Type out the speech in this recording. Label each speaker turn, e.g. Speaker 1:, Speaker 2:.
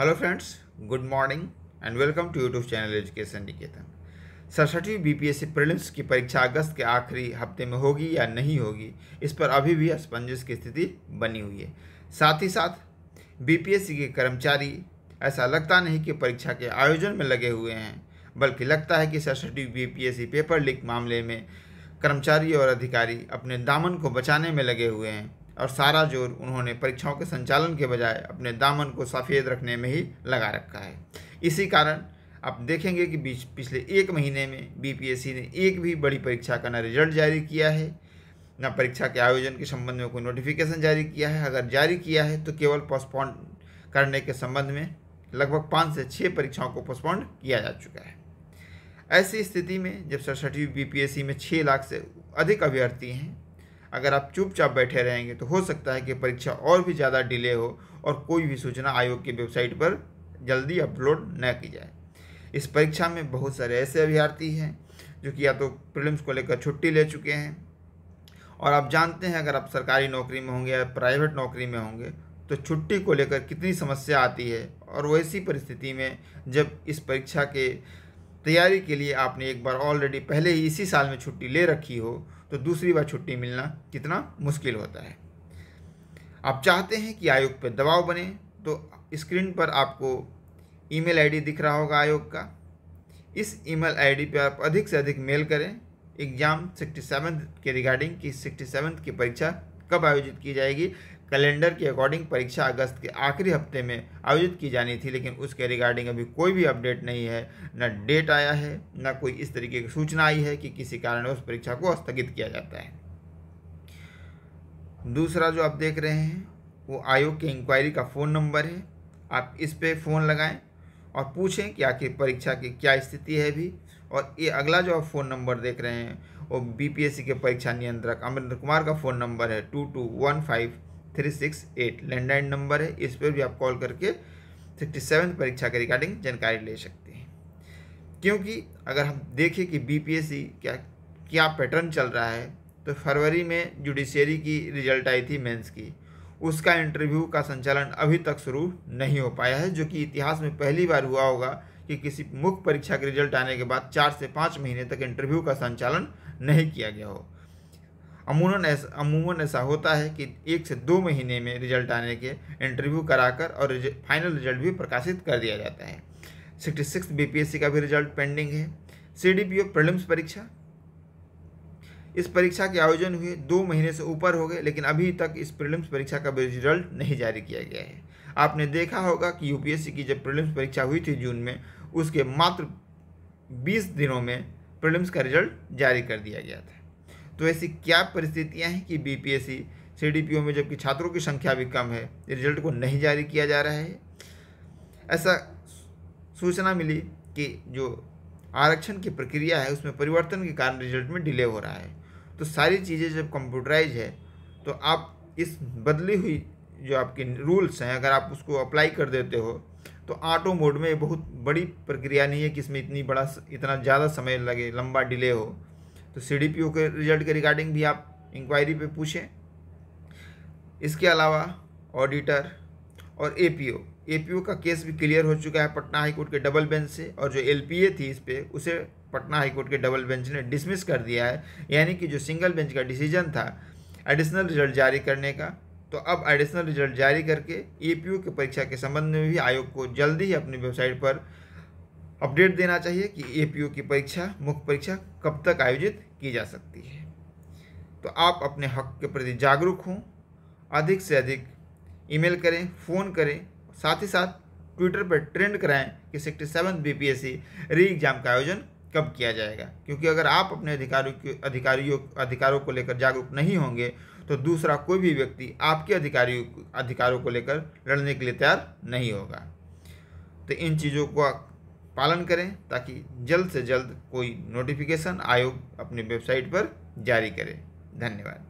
Speaker 1: hello friends good morning and welcome to YouTube channel education Niketan सड़सठवीं BPSC prelims की परीक्षा अगस्त के आखिरी हफ्ते में होगी या नहीं होगी इस पर अभी भी असमंजस की स्थिति बनी हुई है साथ ही साथ बीपीएससी के कर्मचारी ऐसा लगता नहीं कि परीक्षा के आयोजन में लगे हुए हैं बल्कि लगता है कि सड़सठवीं बी पेपर लीक मामले में कर्मचारी और अधिकारी अपने दामन को बचाने में लगे हुए हैं और सारा जोर उन्होंने परीक्षाओं के संचालन के बजाय अपने दामन को सफ़ेद रखने में ही लगा रखा है इसी कारण आप देखेंगे कि बीच पिछले एक महीने में बीपीएससी ने एक भी बड़ी परीक्षा का न रिजल्ट जारी किया है न परीक्षा के आयोजन के संबंध में कोई नोटिफिकेशन जारी किया है अगर जारी किया है तो केवल पोस्टपोन करने के संबंध में लगभग पाँच से छः परीक्षाओं को पोस्टपोन किया जा चुका है ऐसी स्थिति में जब सड़सठवीं बी में छः लाख से अधिक अभ्यर्थी हैं अगर आप चुपचाप बैठे रहेंगे तो हो सकता है कि परीक्षा और भी ज़्यादा डिले हो और कोई भी सूचना आयोग की वेबसाइट पर जल्दी अपलोड न की जाए इस परीक्षा में बहुत सारे ऐसे अभ्यर्थी हैं जो कि या तो प्रिलिम्स को लेकर छुट्टी ले चुके हैं और आप जानते हैं अगर आप सरकारी नौकरी में होंगे या प्राइवेट नौकरी में होंगे तो छुट्टी को लेकर कितनी समस्या आती है और वैसी परिस्थिति में जब इस परीक्षा के तैयारी के लिए आपने एक बार ऑलरेडी पहले ही इसी साल में छुट्टी ले रखी हो तो दूसरी बार छुट्टी मिलना कितना मुश्किल होता है आप चाहते हैं कि आयोग पर दबाव बने तो स्क्रीन पर आपको ईमेल आईडी दिख रहा होगा आयोग का इस ईमेल आईडी पर आप अधिक से अधिक मेल करें एग्ज़ाम सिक्सटी सेवन्थ के रिगार्डिंग कि सिक्सटी सेवन्थ की परीक्षा कब आयोजित की जाएगी कैलेंडर के अकॉर्डिंग परीक्षा अगस्त के आखिरी हफ्ते में आयोजित की जानी थी लेकिन उसके रिगार्डिंग अभी कोई भी अपडेट नहीं है न डेट आया है न कोई इस तरीके की सूचना आई है कि किसी कारण उस परीक्षा को स्थगित किया जाता है दूसरा जो आप देख रहे हैं वो आयोग के इंक्वायरी का फ़ोन नंबर है आप इस पर फ़ोन लगाएँ और पूछें कि आखिर परीक्षा की क्या स्थिति है अभी और ये अगला जो आप फ़ोन नंबर देख रहे हैं वो बीपीएससी के परीक्षा नियंत्रक अमरेंद्र कुमार का फ़ोन नंबर है two two one five three six eight landline number है इस पर भी आप कॉल करके सिक्सटी सेवन परीक्षा के रिगार्डिंग जानकारी ले सकते हैं क्योंकि अगर हम देखें कि बीपीएससी क्या क्या पैटर्न चल रहा है तो फरवरी में जुडिशियरी की रिजल्ट आई थी मेंस की उसका इंटरव्यू का संचालन अभी तक शुरू नहीं हो पाया है जो कि इतिहास में पहली बार हुआ होगा कि किसी मुख्य परीक्षा के रिजल्ट आने के बाद चार से पाँच महीने तक इंटरव्यू का संचालन नहीं किया गया हो अमूमन ऐसा अमूमन ऐसा होता है कि एक से दो महीने में रिजल्ट आने के इंटरव्यू कराकर और रिज, फाइनल रिजल्ट भी प्रकाशित कर दिया जाता है सिक्सटी सिक्स सी का भी रिजल्ट पेंडिंग है C D P O prelims परीक्षा इस परीक्षा के आयोजन हुए दो महीने से ऊपर हो गए लेकिन अभी तक इस प्रिलिम्स परीक्षा का रिजल्ट नहीं जारी किया गया है आपने देखा होगा कि यूपीएससी की जब प्रिलिम्स परीक्षा हुई थी जून में उसके मात्र 20 दिनों में प्रिलिम्स का रिजल्ट जारी कर दिया गया था तो ऐसी क्या परिस्थितियाँ हैं कि बीपीएससी सीडीपीओ में जबकि छात्रों की संख्या भी कम है रिजल्ट को नहीं जारी किया जा रहा है ऐसा सूचना मिली कि जो आरक्षण की प्रक्रिया है उसमें परिवर्तन के कारण रिजल्ट में डिले हो रहा है तो सारी चीज़ें जब कंप्यूटराइज है तो आप इस बदली हुई जो आपके रूल्स हैं अगर आप उसको अप्लाई कर देते हो तो ऑटो मोड में बहुत बड़ी प्रक्रिया नहीं है कि इसमें इतनी बड़ा इतना ज़्यादा समय लगे लंबा डिले हो तो सी के रिजल्ट के रिगार्डिंग भी आप इंक्वायरी पे पूछें इसके अलावा ऑडिटर और ए एपीओ का केस भी क्लियर हो चुका है पटना हाईकोर्ट के डबल बेंच से और जो एलपीए थी इस पर उसे पटना हाईकोर्ट के डबल बेंच ने डिसमिस कर दिया है यानी कि जो सिंगल बेंच का डिसीजन था एडिशनल रिजल्ट जारी करने का तो अब एडिशनल रिजल्ट जारी करके ओ के परीक्षा के संबंध में भी आयोग को जल्दी ही अपनी वेबसाइट पर अपडेट देना चाहिए कि ए की परीक्षा मुख्य परीक्षा कब तक आयोजित की जा सकती है तो आप अपने हक के प्रति जागरूक हों अधिक से अधिक ईमेल करें फ़ोन करें साथ ही साथ ट्विटर पर ट्रेंड कराएं कि sixty seven B P S C re exam का आयोजन कब किया जाएगा क्योंकि अगर आप अपने अधिकारियों के अधिकारियों अधिकारों को लेकर जागरूक नहीं होंगे तो दूसरा कोई भी व्यक्ति आपके अधिकारियों अधिकारों को लेकर लड़ने के लिए तैयार नहीं होगा तो इन चीज़ों को पालन करें ताकि जल्द से जल्द कोई नोटिफिकेशन आयोग अपनी वेबसाइट पर जारी करे धन्यवाद